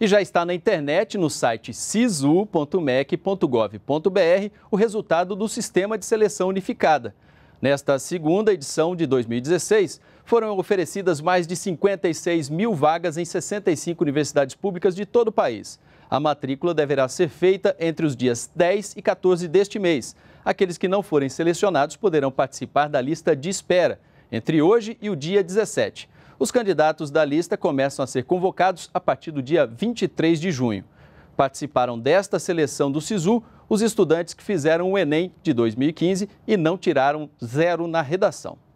E já está na internet, no site sisu.mec.gov.br, o resultado do Sistema de Seleção Unificada. Nesta segunda edição de 2016, foram oferecidas mais de 56 mil vagas em 65 universidades públicas de todo o país. A matrícula deverá ser feita entre os dias 10 e 14 deste mês. Aqueles que não forem selecionados poderão participar da lista de espera, entre hoje e o dia 17. Os candidatos da lista começam a ser convocados a partir do dia 23 de junho. Participaram desta seleção do SISU os estudantes que fizeram o Enem de 2015 e não tiraram zero na redação.